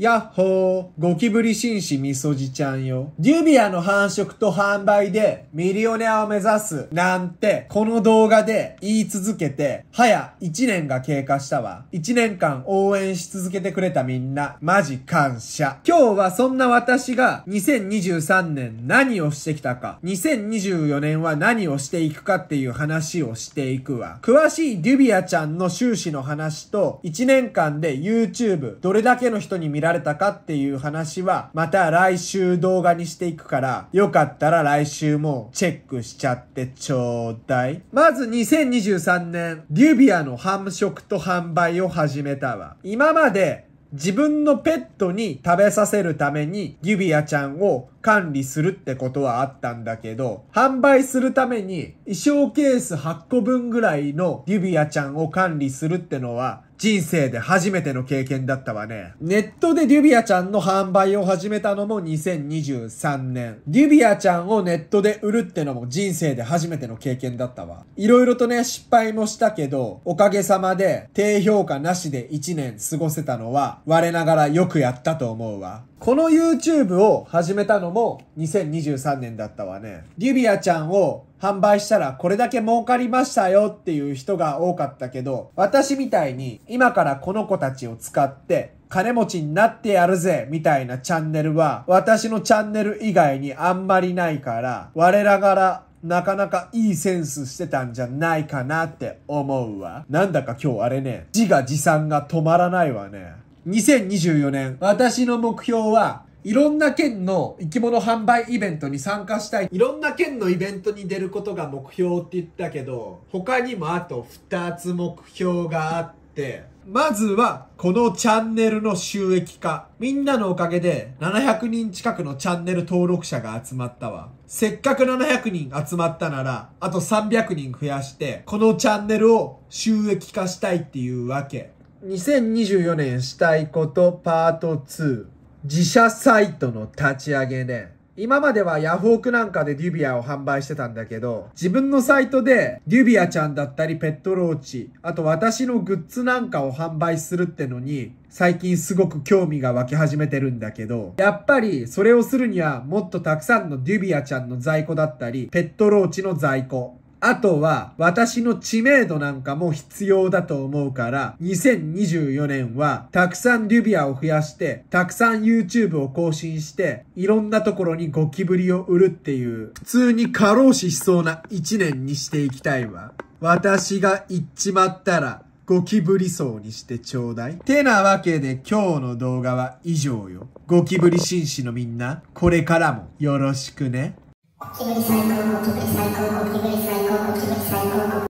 やっほー、ゴキブリ紳士みそじちゃんよ。デュビアの繁殖と販売でミリオネアを目指すなんて、この動画で言い続けて、早1年が経過したわ。1年間応援し続けてくれたみんな、マジ感謝。今日はそんな私が2023年何をしてきたか、2024年は何をしていくかっていう話をしていくわ。詳しいデュビアちゃんの収支の話と、1年間で YouTube どれだけの人に見られられたかっていう話は、また来週動画にしていくから、よかったら来週もチェックしちゃってちょうだい。まず2023年、デュビアの繁殖と販売を始めたわ。今まで自分のペットに食べさせるためにギュビアちゃんを管理するってことはあったんだけど、販売するために衣装ケース8個分ぐらいのギュビアちゃんを管理するってのは人生で初めての経験だったわね。ネットでデュビアちゃんの販売を始めたのも2023年。デュビアちゃんをネットで売るってのも人生で初めての経験だったわ。いろいろとね、失敗もしたけど、おかげさまで低評価なしで1年過ごせたのは、我ながらよくやったと思うわ。この YouTube を始めたのも2023年だったわね。デュビアちゃんを販売したらこれだけ儲かりましたよっていう人が多かったけど、私みたいに今からこの子たちを使って金持ちになってやるぜみたいなチャンネルは私のチャンネル以外にあんまりないから我らがなかなかいいセンスしてたんじゃないかなって思うわ。なんだか今日あれね、自画自賛が止まらないわね。2024年、私の目標はいろんな県の生き物販売イベントに参加したい。いろんな県のイベントに出ることが目標って言ったけど、他にもあと二つ目標があって、まずは、このチャンネルの収益化。みんなのおかげで、700人近くのチャンネル登録者が集まったわ。せっかく700人集まったなら、あと300人増やして、このチャンネルを収益化したいっていうわけ。2024年したいことパート2。自社サイトの立ち上げね。今まではヤフオクなんかでデュビアを販売してたんだけど、自分のサイトでデュビアちゃんだったりペットローチ、あと私のグッズなんかを販売するってのに、最近すごく興味が湧き始めてるんだけど、やっぱりそれをするにはもっとたくさんのデュビアちゃんの在庫だったり、ペットローチの在庫、あとは、私の知名度なんかも必要だと思うから、2024年は、たくさんリュビアを増やして、たくさん YouTube を更新して、いろんなところにゴキブリを売るっていう、普通に過労死しそうな一年にしていきたいわ。私が行っちまったら、ゴキブリ層にしてちょうだい。てなわけで今日の動画は以上よ。ゴキブリ紳士のみんな、これからもよろしくね。Jiggly cycle, jiggly cycle, jiggly cycle, jiggly cycle.